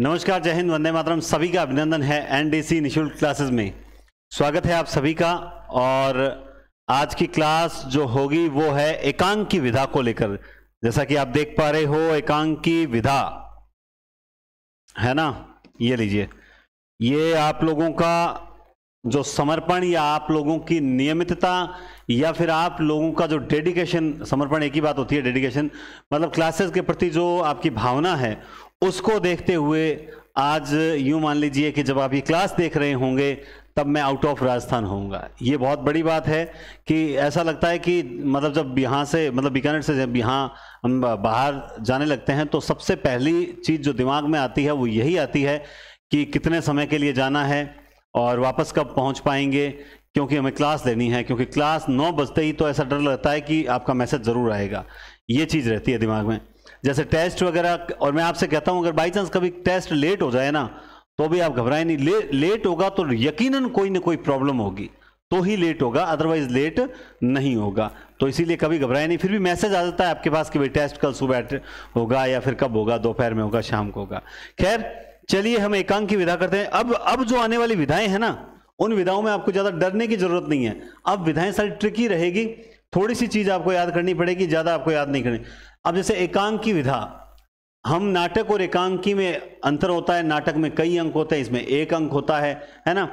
नमस्कार जय हिंद वंदे मातरम सभी का अभिनंदन है एनडीसी निशुल्क क्लासेस में स्वागत है आप सभी का और आज की क्लास जो होगी वो है एकांक की विधा को लेकर जैसा कि आप देख पा रहे हो एकांक की विधा है ना ये लीजिए ये आप लोगों का जो समर्पण या आप लोगों की नियमितता या फिर आप लोगों का जो डेडिकेशन समर्पण एक ही बात होती है डेडिकेशन मतलब क्लासेस के प्रति जो आपकी भावना है उसको देखते हुए आज यूं मान लीजिए कि जब आप ये क्लास देख रहे होंगे तब मैं आउट ऑफ राजस्थान होऊंगा ये बहुत बड़ी बात है कि ऐसा लगता है कि मतलब जब यहाँ से मतलब बीकानेर से जब यहाँ हम बाहर जाने लगते हैं तो सबसे पहली चीज़ जो दिमाग में आती है वो यही आती है कि कितने समय के लिए जाना है और वापस कब पहुँच पाएंगे क्योंकि हमें क्लास लेनी है क्योंकि क्लास नौ बजते ही तो ऐसा डर लगता है कि आपका मैसेज ज़रूर आएगा ये चीज़ रहती है दिमाग में जैसे टेस्ट वगैरह और मैं आपसे कहता हूं अगर बाई चांस कभी टेस्ट लेट हो जाए ना तो भी आप घबराए नहीं ले, लेट होगा तो यकीनन कोई ना कोई प्रॉब्लम होगी तो ही लेट होगा अदरवाइज लेट नहीं होगा तो इसीलिए कभी घबराए नहीं फिर भी मैसेज आ जाता है आपके पास कि भाई टेस्ट कल सुबह होगा या फिर कब होगा दोपहर में होगा शाम को होगा खैर चलिए हम एकांक की विधा करते हैं अब अब जो आने वाली विधाएं हैं ना उन विधाओं में आपको ज़्यादा डरने की ज़रूरत नहीं है अब विधाएं सारी ट्रिकी रहेगी थोड़ी सी चीज़ आपको याद करनी पड़ेगी ज़्यादा आपको याद नहीं करनी अब जैसे एकांकी विधा हम नाटक और एकांकी में अंतर होता है नाटक में कई अंक होते हैं इसमें एक अंक होता है है ना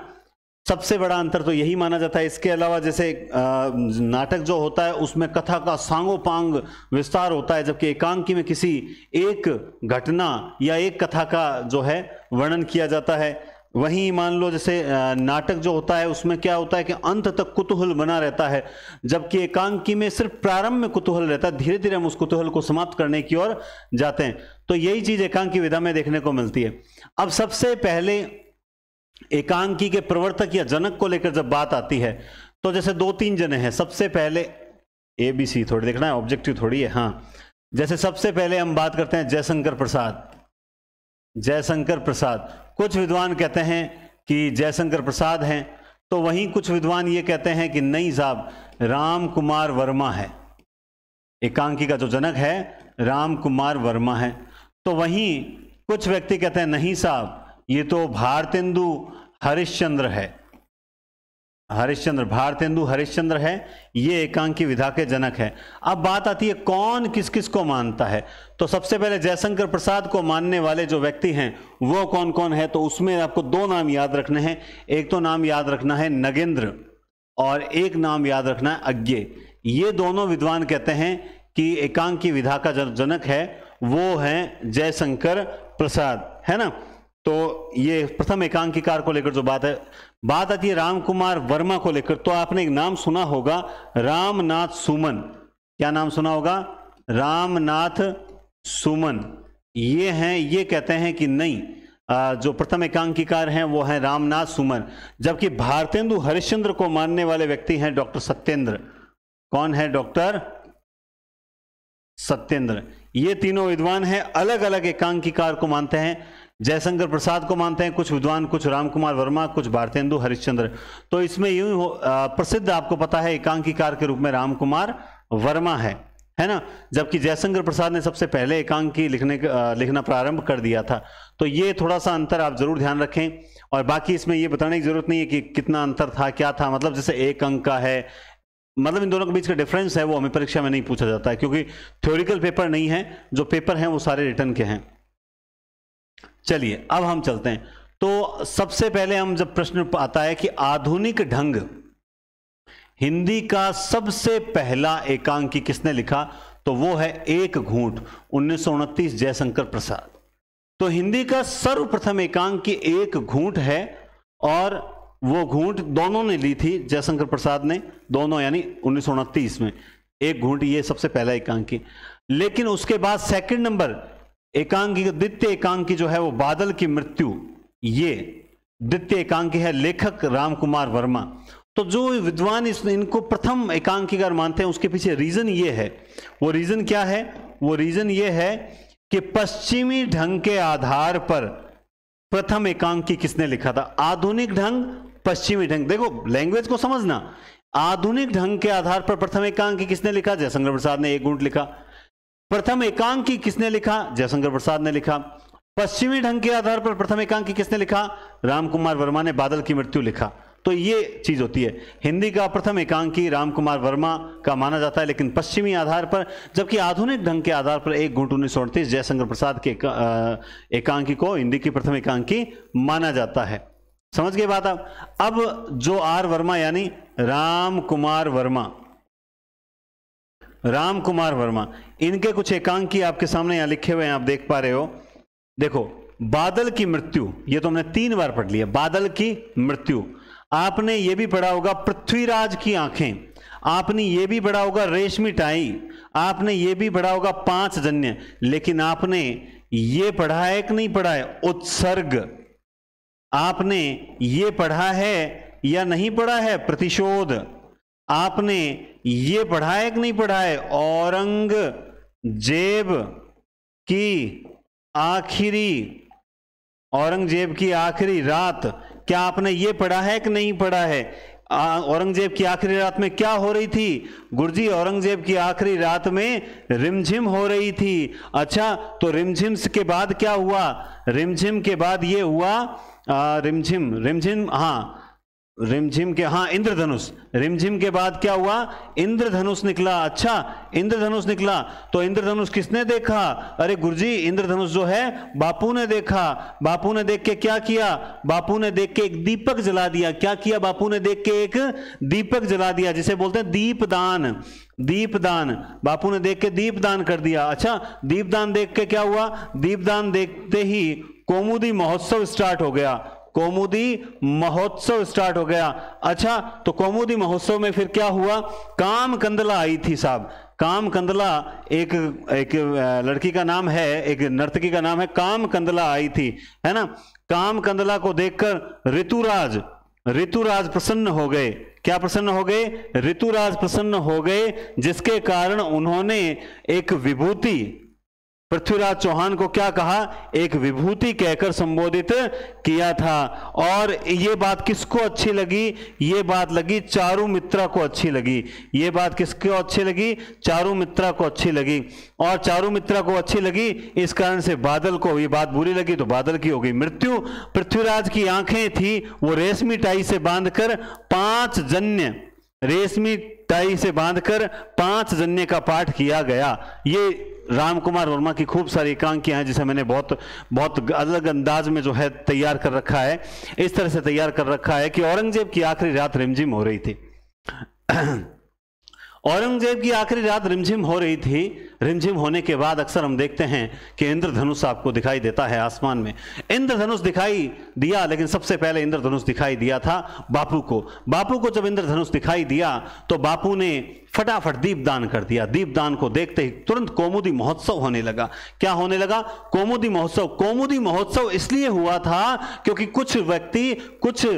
सबसे बड़ा अंतर तो यही माना जाता है इसके अलावा जैसे नाटक जो होता है उसमें कथा का सांगो पांग विस्तार होता है जबकि एकांकी में किसी एक घटना या एक कथा का जो है वर्णन किया जाता है वहीं मान लो जैसे नाटक जो होता है उसमें क्या होता है कि अंत तक कुतूहल बना रहता है जबकि एकांकी में सिर्फ प्रारंभ में कुतूहल रहता है धीरे धीरे हम उस कुतूहल को समाप्त करने की ओर जाते हैं तो यही चीज एकांकी विधा में देखने को मिलती है अब सबसे पहले एकांकी के प्रवर्तक या जनक को लेकर जब बात आती है तो जैसे दो तीन जने हैं सबसे पहले ए बी सी थोड़ी देखना है ऑब्जेक्टिव थोड़ी है हाँ जैसे सबसे पहले हम बात करते हैं जयशंकर प्रसाद जयशंकर प्रसाद कुछ विद्वान कहते हैं कि जयशंकर प्रसाद हैं तो वहीं कुछ विद्वान ये कहते हैं कि नहीं साहब राम कुमार वर्मा है एकांकी का जो जनक है राम कुमार वर्मा है तो वहीं कुछ व्यक्ति कहते हैं नहीं साहब ये तो भारतेंदु हरिश्चंद्र है हरिश्चंद्र भारतेंदु हरिश्चंद्र है ये एकांकी विधा के जनक है अब बात आती है कौन किस किस को मानता है तो सबसे पहले जयशंकर प्रसाद को मानने वाले जो व्यक्ति हैं वो कौन कौन है तो उसमें आपको दो नाम याद रखने हैं एक तो नाम याद रखना है नगेंद्र और एक नाम याद रखना है अज्ञे ये दोनों विद्वान कहते हैं कि एकांकी विधा का जो जनक है वो है जयशंकर प्रसाद है ना तो ये प्रथम एकांकीकार को लेकर जो बात है बात आती है राम कुमार वर्मा को लेकर तो आपने एक नाम सुना होगा रामनाथ सुमन क्या नाम सुना होगा रामनाथ सुमन ये हैं ये कहते हैं कि नहीं जो प्रथम एकांकीकार हैं वो हैं रामनाथ सुमन जबकि भारतेंदु हरिश्चंद्र को मानने वाले व्यक्ति हैं डॉक्टर सत्येंद्र कौन है डॉक्टर सत्येंद्र ये तीनों विद्वान हैं अलग अलग एकांकीकार को मानते हैं जयशंकर प्रसाद को मानते हैं कुछ विद्वान कुछ राम कुमार वर्मा कुछ भारतेंदु हरिश्चंद्र तो इसमें यूं प्रसिद्ध आपको पता है एकांकीकार के रूप में राम कुमार वर्मा है है ना जबकि जयशंकर प्रसाद ने सबसे पहले एकांकी लिखने लिखना प्रारंभ कर दिया था तो ये थोड़ा सा अंतर आप जरूर ध्यान रखें और बाकी इसमें ये बताने की जरूरत नहीं है कि कितना अंतर था क्या था मतलब जैसे एक अंक का है मतलब इन दोनों के बीच का डिफरेंस है वो हमें परीक्षा में नहीं पूछा जाता है क्योंकि थ्योरिकल पेपर नहीं है जो पेपर हैं वो सारे रिटर्न के हैं चलिए अब हम चलते हैं तो सबसे पहले हम जब प्रश्न आता है कि आधुनिक ढंग हिंदी का सबसे पहला एकांकी किसने लिखा तो वो है एक घूट उन्नीस जयशंकर प्रसाद तो हिंदी का सर्वप्रथम एकांकी एक घूट है और वो घूंट दोनों ने ली थी जयशंकर प्रसाद ने दोनों यानी उन्नीस में एक घूट ये सबसे पहला एकांकी लेकिन उसके बाद सेकंड नंबर एकांकी द्वितीय एकांकी जो है वो बादल की मृत्यु ये द्वितीय एकांकी है लेखक राम कुमार वर्मा तो जो विद्वान इस इनको प्रथम एकांकीकार मानते हैं उसके पीछे रीजन ये है वो रीजन क्या है वो रीजन ये है कि पश्चिमी ढंग के आधार पर प्रथम एकांकी किसने लिखा था आधुनिक ढंग पश्चिमी ढंग देखो लैंग्वेज को समझना आधुनिक ढंग के आधार पर प्रथम एकांकी किसने लिखा जयशंकर प्रसाद ने एक गुंट लिखा प्रथम एकांकी किसने लिखा जयशंकर प्रसाद ने लिखा पश्चिमी ढंग के आधार पर प्रथम एकांकी किसने लिखा रामकुमार वर्मा ने बादल की मृत्यु लिखा तो ये चीज होती है हिंदी का प्रथम एकांकी रामकुमार वर्मा का माना जाता है लेकिन पश्चिमी आधार पर जबकि आधुनिक ढंग के आधार पर एक गुट उन्नीस सौ अड़तीस जयशंकर प्रसाद के एकांकी को हिंदी की प्रथम एकांकी माना जाता है समझ गए बात आप अब जो आर वर्मा यानी राम कुमार वर्मा राम कुमार वर्मा इनके कुछ एकांकी आपके सामने यहां लिखे हुए हैं आप देख पा रहे हो देखो बादल की मृत्यु ये तो हमने तीन बार पढ़ लिया बादल की मृत्यु आपने ये भी पढ़ा होगा पृथ्वीराज की आंखें आपने ये भी पढ़ा होगा रेशमी टाई आपने ये भी पढ़ा होगा पांच जन्य लेकिन आपने ये पढ़ा है कि नहीं पढ़ा है उत्सर्ग आपने ये पढ़ा है या नहीं पढ़ा है प्रतिशोध आपने ये पढ़ा है कि नहीं पढ़ा है औरंग जेब की आखिरी औरंगजेब की आखिरी रात क्या आपने ये पढ़ा है कि नहीं पढ़ा है औरंगजेब की आखिरी रात में क्या हो रही थी गुरुजी औरंगजेब की आखिरी रात में रिमझिम हो रही थी अच्छा तो रिमझिम के बाद क्या हुआ रिमझिम के बाद ये हुआ रिमझिम रिमझिम हाँ रिमझिम के हाँ इंद्रधनुष रिमझिम के बाद क्या हुआ इंद्रधनुष निकला अच्छा इंद्रधनुष निकला तो इंद्रधनुष किसने देखा अरे गुरुजी इंद्रधनुष जो है बापू ने देखा बापू ने देख के क्या किया बापू ने देख के एक दीपक जला दिया क्या किया बापू ने देख के एक दीपक जला दिया जिसे बोलते हैं दीपदान दीपदान बापू ने देख के दीपदान कर दिया अच्छा दीपदान देख के क्या हुआ दीपदान देखते ही कोमुदी महोत्सव स्टार्ट हो गया कौमुदी महोत्सव स्टार्ट हो गया अच्छा तो कौमुदी महोत्सव में फिर क्या हुआ काम कंदला आई थी साहब काम कंदला एक एक लड़की का नाम है एक नर्तकी का नाम है काम कंदला आई थी है ना काम कंदला को देखकर ऋतुराज ऋतुराज प्रसन्न हो गए क्या प्रसन्न हो गए ऋतुराज प्रसन्न हो गए जिसके कारण उन्होंने एक विभूति पृथ्वीराज चौहान को क्या कहा एक विभूति कहकर संबोधित किया था और ये बात किसको अच्छी लगी ये बात लगी चारू मित्रा को अच्छी लगी ये बात किसको अच्छी लगी चारू मित्रा को अच्छी लगी और चारू मित्रा को अच्छी लगी इस कारण से बादल को ये बात बुरी लगी तो बादल की हो गई मृत्यु पृथ्वीराज की आंखें थी वो रेशमी टाई से बांधकर पांच जन्य रेशमी टाई से बांधकर पांच जन्य का पाठ किया गया ये राम कुमार वर्मा की खूब सारी एकांकियां हैं जिसे मैंने बहुत बहुत अलग अंदाज में जो है तैयार कर रखा है इस तरह से तैयार कर रखा है कि औरंगजेब की आखिरी रात रिमझिम हो रही थी औरंगजेब की आखिरी रात रिमझिम हो रही थी रिमझिम होने के बाद अक्सर हम देखते हैं कि इंद्रधनुष आपको दिखाई देता है आसमान में इंद्रधनुष दिखाई दिया लेकिन सबसे पहले इंद्रधनुष दिखाई दिया था बापू को बापू को जब इंद्रधनुष दिखाई दिया तो बापू ने फटाफट दीपदान कर दिया दीपदान को देखते ही तुरंत कौमुदी महोत्सव होने लगा क्या होने लगा कौमुदी महोत्सव कौमुदी महोत्सव इसलिए हुआ था क्योंकि कुछ व्यक्ति कुछ आ,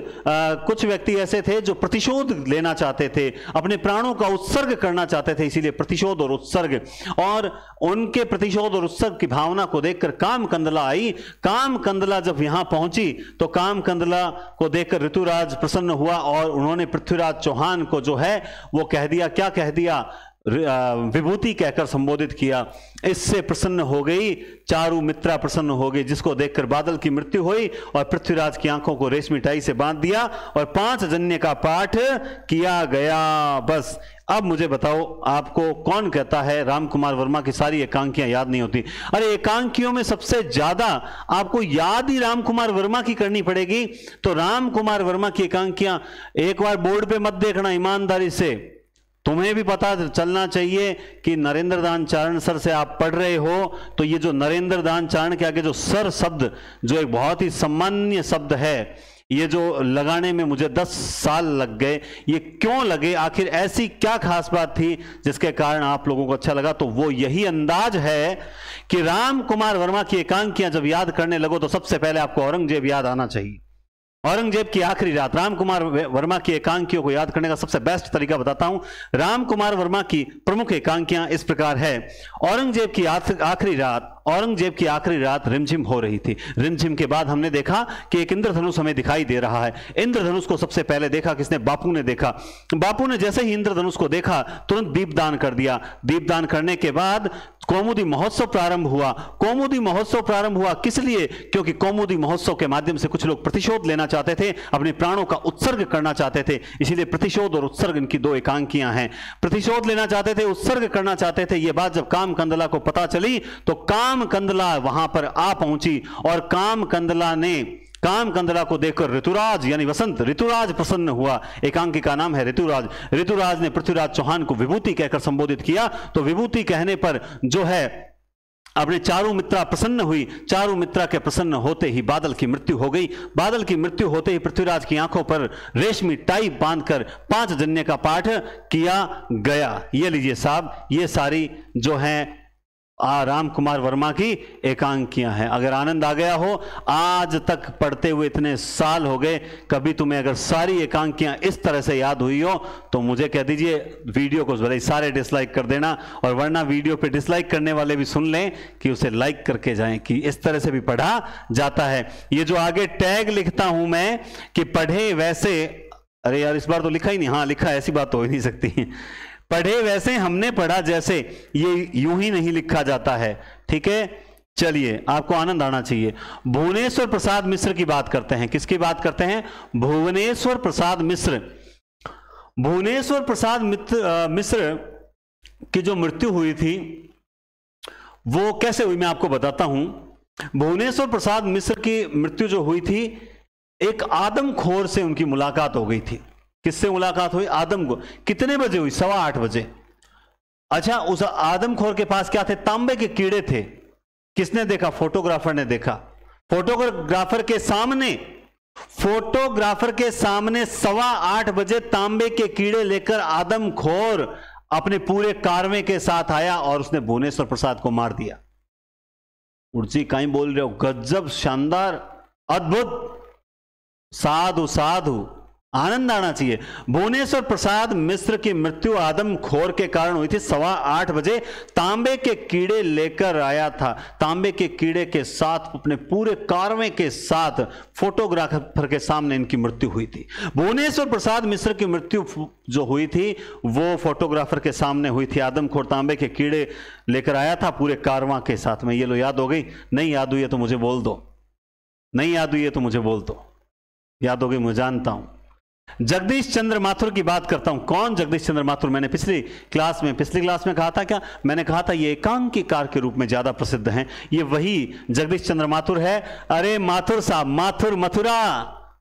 कुछ व्यक्ति ऐसे थे जो प्रतिशोध लेना चाहते थे अपने प्राणों का उत्सर्ग करना चाहते थे इसीलिए प्रतिशोध और उत्सर्ग और उनके प्रतिशोध और उत्सर्ग की भावना को देखकर काम कंदला आई काम कंदला जब यहां पहुंची तो काम कंदला को देखकर ऋतुराज प्रसन्न हुआ और उन्होंने पृथ्वीराज चौहान को जो है वो कह दिया क्या कह कह दिया विभूति कहकर संबोधित किया इससे प्रसन्न हो गई चारू मित्रा प्रसन्न हो गई जिसको देखकर बादल की मृत्यु हुई और पृथ्वीराज की आंखों को रेशमी टाई से बांध दिया और पांच जन्य का पाठ किया गया बस अब मुझे बताओ आपको कौन कहता है रामकुमार वर्मा की सारी एकांकियां याद नहीं होती अरे एकांकियों में सबसे ज्यादा आपको याद ही रामकुमार वर्मा की करनी पड़ेगी तो रामकुमार वर्मा की एकांकियां एक बार बोर्ड पे मत देखना ईमानदारी से तुम्हें भी पता चलना चाहिए कि नरेंद्र दान चारण सर से आप पढ़ रहे हो तो ये जो नरेंद्र दान चारण के आगे जो सर शब्द जो एक बहुत ही सामान्य शब्द है ये जो लगाने में मुझे 10 साल लग गए ये क्यों लगे आखिर ऐसी क्या खास बात थी जिसके कारण आप लोगों को अच्छा लगा तो वो यही अंदाज है कि राम कुमार वर्मा की एकांकियां जब याद करने लगो तो सबसे पहले आपको औरंगजेब याद आना चाहिए औरंगजेब की आखिरी रात राम कुमार वर्मा की एकांकियों को याद करने का सबसे बेस्ट तरीका बताता हूं राम कुमार वर्मा की प्रमुख एकांकियां इस प्रकार है औरंगजेब की आखिरी रात औरंगजेब की आखिरी रात रिमझिम हो रही थी रिमझिम के बाद हमने देखा कि एक इंद्रधनुष हमें दिखाई दे रहा है इंद्रधनुष को सबसे पहले देखा किसने बापू ने देखा बापू ने जैसे ही इंद्रधनुष को देखा तुरंत दीपदान कर दिया दीपदान करने के बाद कौमुदी महोत्सव प्रारंभ हुआ कौमुदी महोत्सव प्रारंभ हुआ किस लिए क्योंकि कौमुदी महोत्सव के माध्यम से कुछ लोग प्रतिशोध लेना चाहते थे अपने प्राणों का उत्सर्ग करना चाहते थे इसीलिए प्रतिशोध और उत्सर्ग इनकी दो एकांकियां हैं प्रतिशोध लेना चाहते थे उत्सर्ग करना चाहते थे ये बात जब काम कंदला को पता चली तो काम कंदला वहां पर आ पहुंची और काम कंदला ने काम कंदला को देखकर ऋतुराज यानी वसंत ऋतुराज प्रसन्न हुआ एकांकी का नाम है ऋतुराज ऋतुराज ने पृथ्वीराज चौहान को विभूति कहकर संबोधित किया तो विभूति कहने पर जो है अपने चारू मित्रा प्रसन्न हुई चारू मित्रा के प्रसन्न होते ही बादल की मृत्यु हो गई बादल की मृत्यु होते ही पृथ्वीराज की आंखों पर रेशमी टाई बांधकर पांच जन्य का पाठ किया गया ये लीजिए साहब ये सारी जो है आ राम कुमार वर्मा की एकांकियां हैं अगर आनंद आ गया हो आज तक पढ़ते हुए इतने साल हो गए कभी तुम्हें अगर सारी एकांकियां इस तरह से याद हुई हो तो मुझे कह दीजिए वीडियो को भले सारे डिसलाइक कर देना और वरना वीडियो पे डिसलाइक करने वाले भी सुन लें कि उसे लाइक करके जाएं कि इस तरह से भी पढ़ा जाता है ये जो आगे टैग लिखता हूं मैं कि पढ़े वैसे अरे यार इस बार तो लिखा ही नहीं हाँ लिखा ऐसी बात तो हो ही नहीं सकती पढ़े वैसे हमने पढ़ा जैसे ये यूं ही नहीं लिखा जाता है ठीक है चलिए आपको आनंद आना चाहिए भुवनेश्वर प्रसाद मिश्र की बात करते हैं किसकी बात करते हैं भुवनेश्वर प्रसाद मिश्र भुवनेश्वर प्रसाद मित्र मिश्र की जो मृत्यु हुई थी वो कैसे हुई मैं आपको बताता हूं भुवनेश्वर प्रसाद मिश्र की मृत्यु जो हुई थी एक आदमखोर से उनकी मुलाकात हो गई थी किससे मुलाकात हुई आदम को कितने बजे हुई सवा आठ बजे अच्छा उस आदमखोर के पास क्या थे तांबे के कीड़े थे किसने देखा फोटोग्राफर ने देखा फोटोग्राफर के सामने फोटोग्राफर के सामने सवा आठ बजे तांबे के कीड़े लेकर आदमखोर अपने पूरे कारवे के साथ आया और उसने भुवनेश्वर प्रसाद को मार दिया उर्जी कहीं बोल रहे हो गजब शानदार अद्भुत साधु साधु आनंद आना चाहिए भुवनेश्वर प्रसाद मिश्र की मृत्यु आदम खोर के कारण हुई थी सवा आठ बजे तांबे के कीड़े लेकर आया था तांबे के कीड़े के साथ अपने पूरे कारवे के साथ फोटोग्राफर के सामने इनकी मृत्यु हुई थी भुवनेश्वर प्रसाद मिश्र की मृत्यु जो हुई थी वो फोटोग्राफर के सामने हुई थी आदम खोर तांबे के कीड़े लेकर आया था पूरे कारवा के साथ में ये लो याद हो गई नहीं याद हुई है तो मुझे बोल दो नहीं याद हुई है तो मुझे बोल दो याद हो गई मैं जानता हूं जगदीश चंद्र माथुर की बात करता हूं कौन जगदीश चंद्र माथुर मैंने पिछली क्लास में पिछली क्लास में कहा था क्या मैंने कहा था ये एकांकीकार के रूप में ज्यादा प्रसिद्ध हैं ये वही जगदीश चंद्र माथुर है अरे माथुर साहब माथुर मथुरा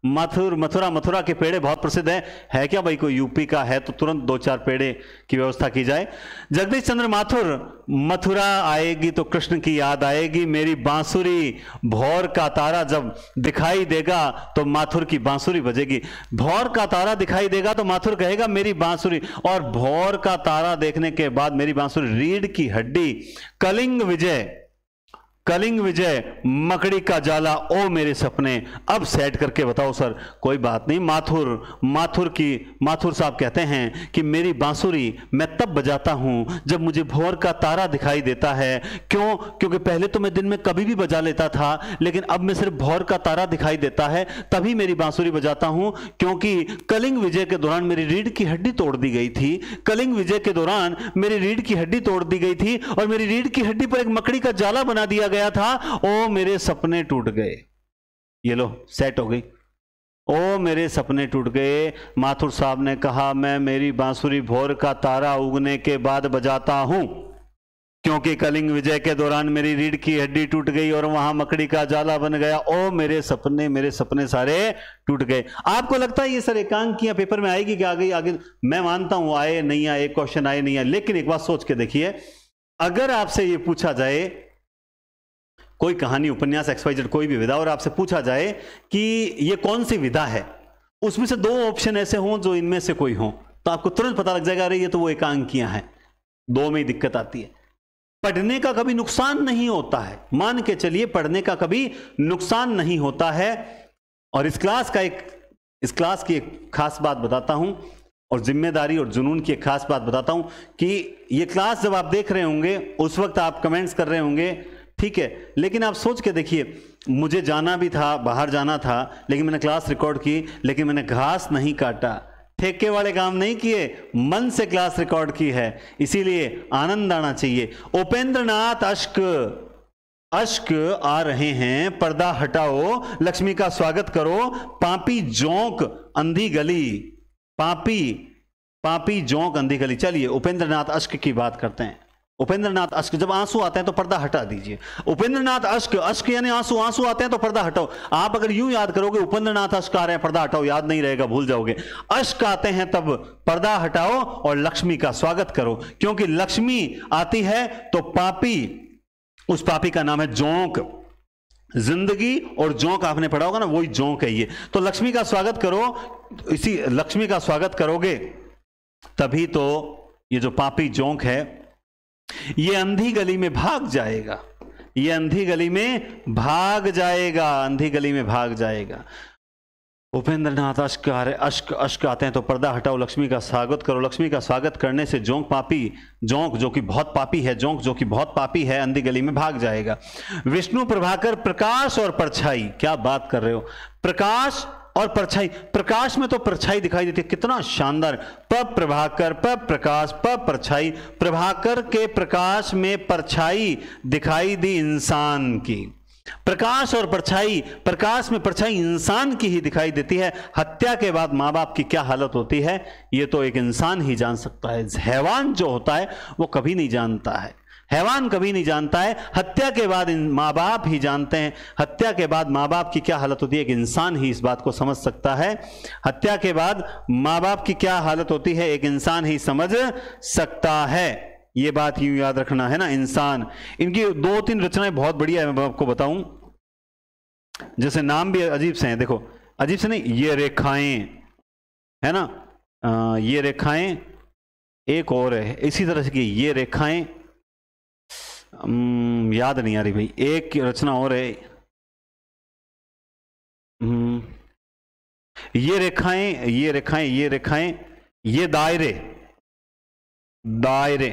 मथुर मथुरा मथुरा के पेड़े बहुत प्रसिद्ध हैं है क्या भाई कोई यूपी का है तो तुरंत दो चार पेड़े की व्यवस्था की जाए जगदीश चंद्र माथुर मथुरा आएगी तो कृष्ण की याद आएगी मेरी बांसुरी भौर का तारा जब दिखाई देगा तो माथुर की बांसुरी बजेगी भौर का तारा दिखाई देगा तो माथुर कहेगा मेरी बांसुरी और भौर का तारा देखने के बाद मेरी बांसुरी रीढ़ की हड्डी कलिंग विजय कलिंग विजय मकड़ी का जाला ओ मेरे सपने अब सेट करके बताओ सर कोई बात नहीं माथुर माथुर की माथुर साहब कहते हैं कि मेरी बांसुरी मैं तब बजाता हूं जब मुझे भोर का तारा दिखाई देता है क्यों क्योंकि पहले तो मैं दिन में कभी भी बजा लेता था लेकिन अब मैं सिर्फ भोर का तारा दिखाई देता है तभी मेरी बांसुरी बजाता हूँ क्योंकि कलिंग विजय के दौरान मेरी रीढ़ की हड्डी तोड़ दी गई थी कलिंग विजय के दौरान मेरी रीढ़ की हड्डी तोड़ दी गई थी और मेरी रीढ़ की हड्डी पर एक मकड़ी का जाला बना दिया गया था ओ मेरे सपने टूट गए ये लो सेट हो गई ओ मेरे सपने टूट गए माथुर साहब ने कहा मैं मेरी बांसुरी भोर का तारा उगने के बाद बजाता हूं क्योंकि कलिंग विजय के दौरान मेरी रीढ़ की हड्डी टूट गई और वहां मकड़ी का जाला बन गया ओ मेरे सपने मेरे सपने सारे टूट गए आपको लगता है ये सर एकांकियां पेपर में आएगी क्या आ गई आगे मैं मानता हूं आए नहीं आए क्वेश्चन आए नहीं आए लेकिन एक बात सोच के देखिए अगर आपसे ये पूछा जाए कोई कहानी उपन्यास एक्सवाइजेड कोई भी विधा और आपसे पूछा जाए कि ये कौन सी विधा है उसमें से दो ऑप्शन ऐसे हों जो इनमें से कोई हो तो आपको तुरंत पता लग जाएगा अरे ये तो वो एकांकियां हैं दो में ही दिक्कत आती है पढ़ने का कभी नुकसान नहीं होता है मान के चलिए पढ़ने का कभी नुकसान नहीं होता है और इस क्लास का एक इस क्लास की एक खास बात बताता हूं और जिम्मेदारी और जुनून की एक खास बात बताता हूं कि ये क्लास जब आप देख रहे होंगे उस वक्त आप कमेंट्स कर रहे होंगे ठीक है लेकिन आप सोच के देखिए मुझे जाना भी था बाहर जाना था लेकिन मैंने क्लास रिकॉर्ड की लेकिन मैंने घास नहीं काटा ठेके वाले काम नहीं किए मन से क्लास रिकॉर्ड की है इसीलिए आनंद आना चाहिए उपेंद्र नाथ अश्क अश्क आ रहे हैं पर्दा हटाओ लक्ष्मी का स्वागत करो पापी जोंक अंधी गली पापी पापी जोंक अंधी गली चलिए उपेंद्र नाथ अश्क की बात करते हैं उपेंद्रनाथ अश्क जब आंसू आते हैं तो पर्दा हटा दीजिए उपेंद्रनाथ अश्क अश्क यानी आंसू आंसू आते हैं तो पर्दा हटाओ आप अगर यूं याद करोगे उपेंद्रनाथ अश्क आ रहे हैं पर्दा हटाओ याद नहीं रहेगा भूल जाओगे अश्क आते हैं तब पर्दा हटाओ और लक्ष्मी का स्वागत करो क्योंकि लक्ष्मी आती है तो पापी उस पापी का नाम है जोंक जिंदगी और जोंक आपने पढ़ा होगा ना वही जोंक है ये तो लक्ष्मी का स्वागत करो इसी लक्ष्मी का स्वागत करोगे तभी तो ये जो पापी जोंक है ये अंधी गली में भाग जाएगा ये अंधी गली में भाग जाएगा अंधी गली में भाग जाएगा उपेंद्र नाथ अश्क आ रहे अश्क अश्क आते हैं तो पर्दा हटाओ लक्ष्मी का स्वागत करो लक्ष्मी का स्वागत करने से जोंक पापी जोंक जो कि बहुत पापी है जोंक जो कि बहुत पापी है अंधी गली में भाग जाएगा विष्णु प्रभाकर प्रकाश और परछाई क्या बात कर रहे हो प्रकाश और परछाई प्रकाश में तो परछाई दिखाई देती है कितना शानदार प प्रभाकर प प्रकाश प परछाई प्रभाकर के प्रकाश में परछाई दिखाई दी इंसान की प्रकाश और परछाई प्रकाश में परछाई इंसान की ही दिखाई देती है हत्या के बाद माँ बाप की क्या हालत होती है ये तो एक इंसान ही जान सकता है हैवान जो होता है वो कभी नहीं जानता है हैवान कभी नहीं जानता है हत्या के बाद माँ बाप ही जानते हैं हत्या के बाद माँ बाप की क्या हालत होती है एक इंसान ही इस बात को समझ सकता है हत्या के बाद माँ बाप की क्या हालत होती है एक इंसान ही समझ सकता है ये बात यूं याद रखना है ना इंसान इनकी दो तीन रचनाएं बहुत बढ़िया है मैं आपको बताऊं जैसे नाम भी अजीब से हैं देखो अजीब से नहीं ये रेखाएं है ना आ, ये रेखाएं एक और है इसी तरह से कि ये रेखाएं याद नहीं आ रही भाई एक रचना और है ये रेखाएं ये रेखाएं ये रेखाएं ये दायरे दायरे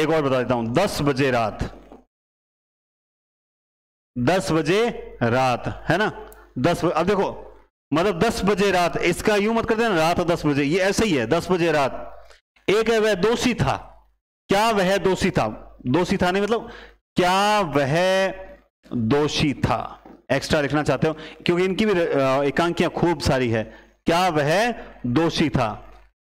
एक और बता देता हूं दस बजे रात दस बजे रात है ना दस अब देखो मतलब दस बजे रात इसका यूं मत कर देना रात दस बजे ये ऐसे ही है दस बजे रात एक है वह दोषी था क्या वह दोषी था दोषी था नहीं मतलब क्या वह दोषी था एक्स्ट्रा लिखना चाहते हो क्योंकि इनकी भी एकांकियां खूब सारी है क्या वह दोषी था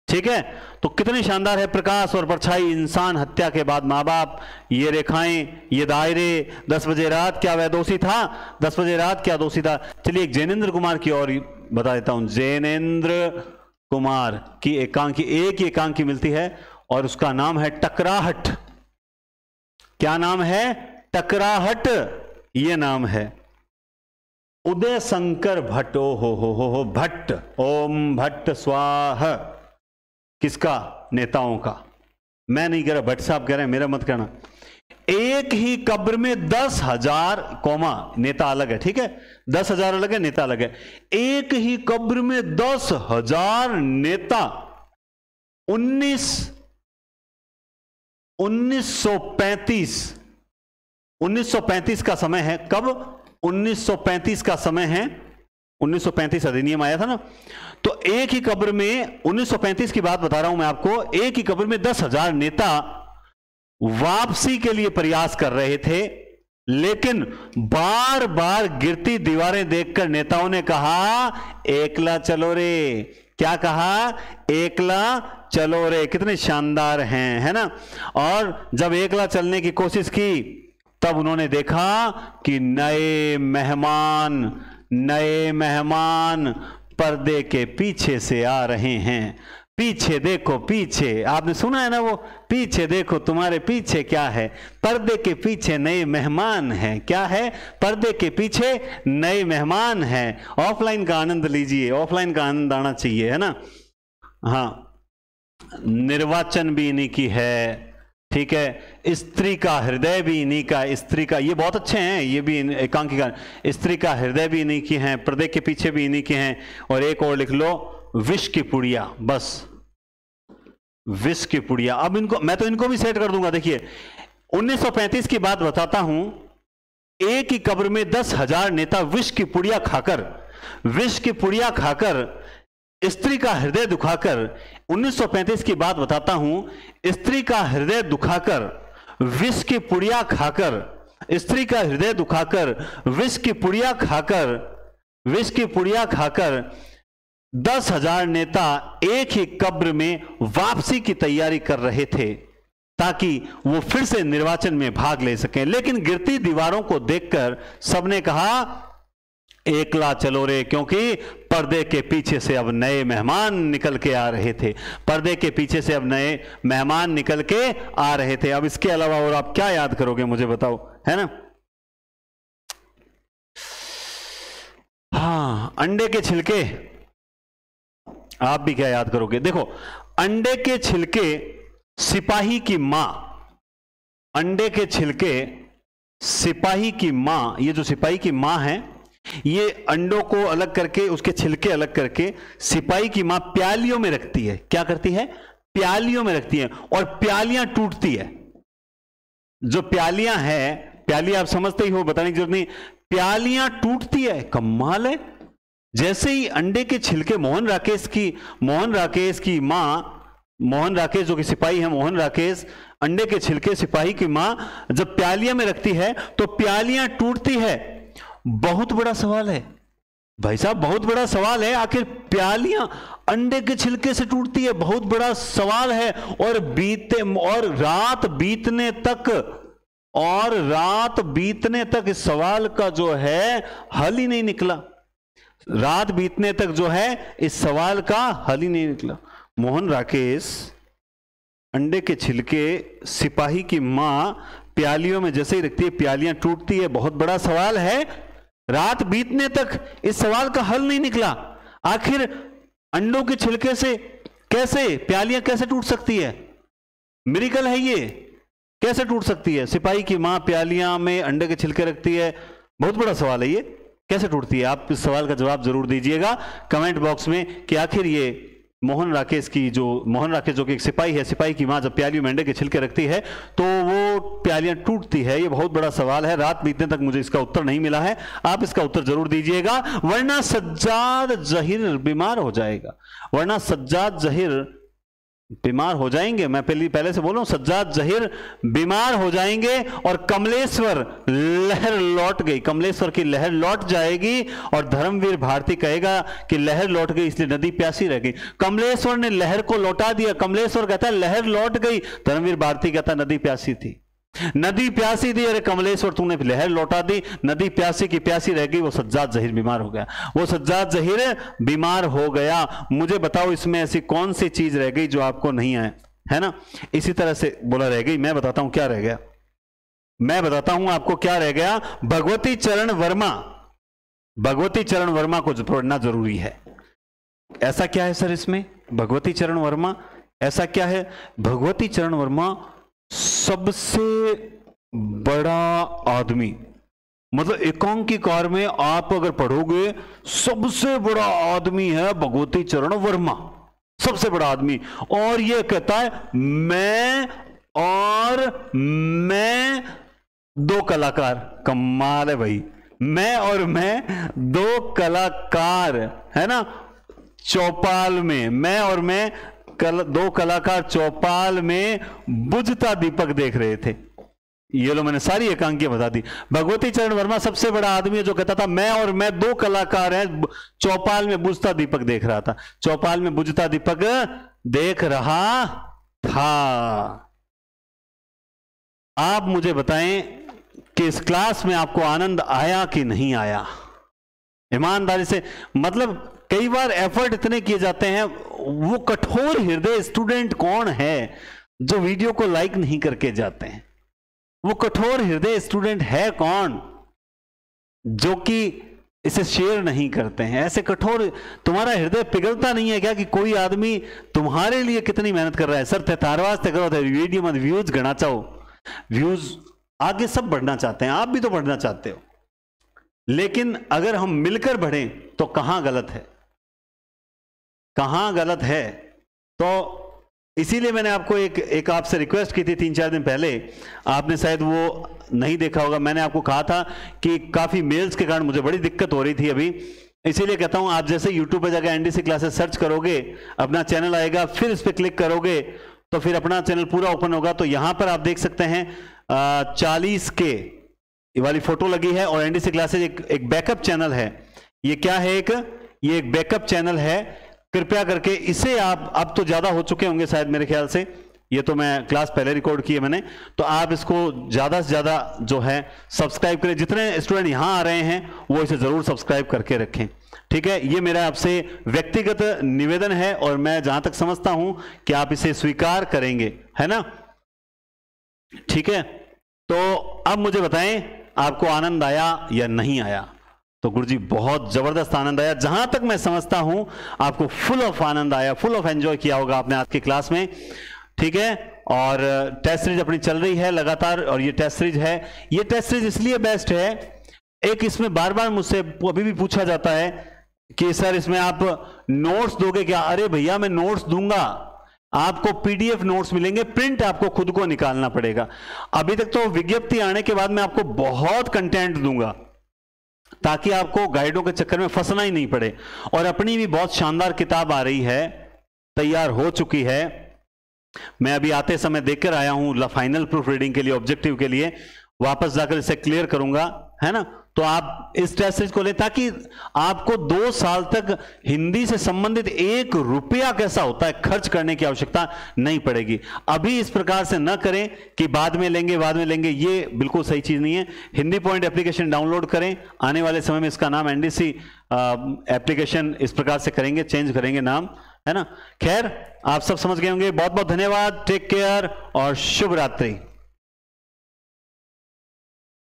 ठीक है तो कितने शानदार है प्रकाश और परछाई इंसान हत्या के बाद माँ बाप ये रेखाएं ये दायरे दस बजे रात क्या वह दोषी था दस बजे रात क्या दोषी था चलिए एक जैनेन्द्र कुमार की और बता देता हूं जैनेन्द्र कुमार की एकांकी एक ही एकांकी मिलती है और उसका नाम है टकराहट क्या नाम है टकराहट ये नाम है उदय शंकर भट्ट हो हो हो हो भट्ट ओम भट्ट स्वाह किसका नेताओं का मैं नहीं कह रहा भट्ट साहब कह रहे हैं मेरा मत कहना एक ही कब्र में दस हजार कौमा नेता अलग है ठीक है दस हजार अलग है नेता अलग है एक ही कब्र में दस हजार नेता उन्नीस 1935 1935 का समय है कब 1935 का समय है 1935 अधिनियम आया था ना तो एक ही कब्र में 1935 की बात बता रहा हूं मैं आपको एक ही कब्र में दस हजार नेता वापसी के लिए प्रयास कर रहे थे लेकिन बार बार गिरती दीवारें देखकर नेताओं ने कहा एकला चलो रे क्या कहा एकला चलो रे कितने शानदार हैं है ना और जब एकला चलने की कोशिश की तब उन्होंने देखा कि नए मेहमान नए मेहमान पर्दे के पीछे से आ रहे हैं पीछे देखो पीछे आपने सुना है ना वो पीछे देखो तुम्हारे पीछे क्या है पर्दे के पीछे नए मेहमान हैं क्या है पर्दे के पीछे नए मेहमान हैं ऑफलाइन का आनंद लीजिए ऑफलाइन का आनंद आना चाहिए है ना हाँ निर्वाचन भी इन्हीं की है ठीक है स्त्री का हृदय भी इन्हीं का स्त्री का ये बहुत अच्छे हैं ये भी का स्त्री का हृदय भी इन्हीं की है पर्दे के पीछे भी इन्हीं के हैं और एक और लिख लो विष की पुड़िया बस विष की पुड़िया अब इनको मैं तो इनको भी सेट कर दूंगा देखिए 1935 की बात बताता हूं एक ही कब्र में दस हजार नेता विष की पुड़िया खाकर विष की पुड़िया खाकर स्त्री का हृदय दुखाकर 1935 की बात बताता हूं स्त्री का हृदय दुखाकर विष की पुड़िया खाकर स्त्री का हृदय दुखाकर विष की पुड़िया खाकर विष की पुड़िया खाकर दस हजार नेता एक ही कब्र में वापसी की तैयारी कर रहे थे ताकि वो फिर से निर्वाचन में भाग ले सकें लेकिन गिरती दीवारों को देखकर सबने कहा एकला चलो रे क्योंकि पर्दे के पीछे से अब नए मेहमान निकल के आ रहे थे पर्दे के पीछे से अब नए मेहमान निकल के आ रहे थे अब इसके अलावा और आप क्या याद करोगे मुझे बताओ है ना हाँ अंडे के छिलके आप भी क्या याद करोगे देखो अंडे के छिलके सिपाही की मां अंडे के छिलके सिपाही की मां ये जो सिपाही की मां है ये अंडों को अलग करके उसके छिलके अलग करके सिपाही की मां प्यालियों में रखती है क्या करती है प्यालियों में रखती है और प्यालियां टूटती है जो प्यालियां हैं प्याली आप समझते ही हो बताने की जरूरत नहीं प्यालियां टूटती है कमाल है जैसे ही अंडे के छिलके मोहन राकेश की मोहन राकेश की मां मोहन राकेश जो कि सिपाही है मोहन राकेश अंडे के छिलके सिपाही की मां जब प्यालिया में रखती है तो प्यालियां टूटती है बहुत बड़ा सवाल है भाई साहब बहुत बड़ा सवाल है आखिर प्यालियां अंडे के छिलके से टूटती है बहुत बड़ा सवाल है और बीते और रात बीतने तक और रात बीतने तक इस सवाल का जो है हल ही नहीं निकला रात बीतने तक जो है इस सवाल का हल ही नहीं निकला मोहन राकेश अंडे के छिलके सिपाही की मां प्यालियों में जैसे ही रखती है प्यालियां टूटती है बहुत बड़ा सवाल है रात बीतने तक इस सवाल का हल नहीं निकला आखिर अंडों के छिलके से कैसे प्यालियां कैसे टूट सकती है मिरिकल है ये कैसे टूट सकती है सिपाही की मां प्यालियां में अंडे के छिलके रखती है बहुत बड़ा सवाल है ये कैसे टूटती है आप इस सवाल का जवाब जरूर दीजिएगा कमेंट बॉक्स में कि आखिर ये मोहन राकेश की जो मोहन राकेश जो कि एक सिपाही है सिपाही की माँ जब प्याली मेंढे के छिलके रखती है तो वो प्यालियां टूटती है ये बहुत बड़ा सवाल है रात बीतने तक मुझे इसका उत्तर नहीं मिला है आप इसका उत्तर जरूर दीजिएगा वरना सज्जाद जहिर बीमार हो जाएगा वरना सज्जाद जहिर बीमार हो जाएंगे मैं पहले पहले से बोलूं सज्जाद जहिर बीमार हो जाएंगे और कमलेश्वर लहर लौट गई कमलेश्वर की लहर लौट जाएगी और धर्मवीर भारती कहेगा कि लहर लौट गई इसलिए नदी प्यासी रह गई कमलेश्वर ने लहर को लौटा दिया कमलेश्वर कहता है लहर लौट गई धर्मवीर भारती कहता नदी प्यासी थी नदी प्यासी थी अरे कमलेश्वर तूने लहर लौटा दी नदी प्यासी की प्यासी रह गई वो सज्जाद जहीर बीमार हो गया वो सज्जाद जहीर बीमार हो गया मुझे बताओ इसमें ऐसी कौन सी चीज रह गई जो आपको नहीं आए है ना इसी तरह से बोला रह गई मैं बताता हूं क्या रह गया मैं बताता हूं आपको क्या रह गया भगवती चरण वर्मा भगवती चरण वर्मा को पढ़ना जरूरी है ऐसा क्या है सर इसमें भगवती चरण वर्मा ऐसा क्या है भगवती चरण वर्मा सबसे बड़ा आदमी मतलब एकांकी कार में आप अगर पढ़ोगे सबसे बड़ा आदमी है भगवती चरण वर्मा सबसे बड़ा आदमी और यह कहता है मैं और मैं दो कलाकार कमाल है भाई मैं और मैं दो कलाकार है ना चौपाल में मैं और मैं कल, दो कलाकार चौपाल में बुझता दीपक देख रहे थे ये लो मैंने सारी एकांकी बता दी भगवती चरण वर्मा सबसे बड़ा आदमी है जो कहता था मैं और मैं दो कलाकार हैं चौपाल में बुझता दीपक देख रहा था चौपाल में बुझता दीपक देख रहा था आप मुझे बताएं कि इस क्लास में आपको आनंद आया कि नहीं आया ईमानदारी से मतलब कई बार एफर्ट इतने किए जाते हैं वो कठोर हृदय स्टूडेंट कौन है जो वीडियो को लाइक नहीं करके जाते हैं वो कठोर हृदय स्टूडेंट है कौन जो कि इसे शेयर नहीं करते हैं ऐसे कठोर तुम्हारा हृदय पिघलता नहीं है क्या कि कोई आदमी तुम्हारे लिए कितनी मेहनत कर रहा है सर तारवास थे करो वीडियो मत व्यूज गणा चाहो व्यूज आगे सब बढ़ना चाहते हैं आप भी तो बढ़ना चाहते हो लेकिन अगर हम मिलकर बढ़ें तो कहां गलत है कहाँ गलत है तो इसीलिए मैंने आपको एक एक आपसे रिक्वेस्ट की थी तीन चार दिन पहले आपने शायद वो नहीं देखा होगा मैंने आपको कहा था कि काफ़ी मेल्स के कारण मुझे बड़ी दिक्कत हो रही थी अभी इसीलिए कहता हूँ आप जैसे यूट्यूब पर जाकर एनडीसी क्लासेस सर्च करोगे अपना चैनल आएगा फिर इस पर क्लिक करोगे तो फिर अपना चैनल पूरा ओपन होगा तो यहाँ पर आप देख सकते हैं चालीस के वाली फोटो लगी है और एनडीसी क्लासेज एक, एक बैकअप चैनल है ये क्या है एक ये एक बैकअप चैनल है कृपया करके इसे आप अब तो ज़्यादा हो चुके होंगे शायद मेरे ख्याल से ये तो मैं क्लास पहले रिकॉर्ड की है मैंने तो आप इसको ज़्यादा से ज़्यादा जो है सब्सक्राइब करें जितने स्टूडेंट यहां आ रहे हैं वो इसे ज़रूर सब्सक्राइब करके रखें ठीक है ये मेरा आपसे व्यक्तिगत निवेदन है और मैं जहां तक समझता हूं कि आप इसे स्वीकार करेंगे है ना ठीक है तो अब मुझे बताएं आपको आनंद आया या नहीं आया तो गुरु जी बहुत जबरदस्त आनंद आया जहां तक मैं समझता हूं आपको फुल ऑफ आनंद आया फुल ऑफ एंजॉय किया होगा आपने आज की क्लास में ठीक है और टेस्ट uh, सीरीज अपनी चल रही है लगातार और ये टेस्ट सीरीज है ये टेस्ट सीरीज इसलिए बेस्ट है एक इसमें बार बार मुझसे अभी भी पूछा जाता है कि सर इसमें आप नोट्स दोगे क्या अरे भैया मैं नोट्स दूंगा आपको पीडीएफ नोट्स मिलेंगे प्रिंट आपको खुद को निकालना पड़ेगा अभी तक तो विज्ञप्ति आने के बाद मैं आपको बहुत कंटेंट दूंगा ताकि आपको गाइडों के चक्कर में फंसना ही नहीं पड़े और अपनी भी बहुत शानदार किताब आ रही है तैयार हो चुकी है मैं अभी आते समय देखकर आया हूं फाइनल प्रूफ रीडिंग के लिए ऑब्जेक्टिव के लिए वापस जाकर इसे क्लियर करूंगा है ना तो आप इस टेस्ट को ले ताकि आपको दो साल तक हिंदी से संबंधित एक रुपया कैसा होता है खर्च करने की आवश्यकता नहीं पड़ेगी अभी इस प्रकार से न करें कि बाद में लेंगे बाद में लेंगे ये बिल्कुल सही चीज नहीं है हिंदी पॉइंट एप्लीकेशन डाउनलोड करें आने वाले समय में इसका नाम एनडीसी एप्लीकेशन इस प्रकार से करेंगे चेंज करेंगे नाम है ना खैर आप सब समझ गए होंगे बहुत बहुत धन्यवाद टेक केयर और शुभ रात्रि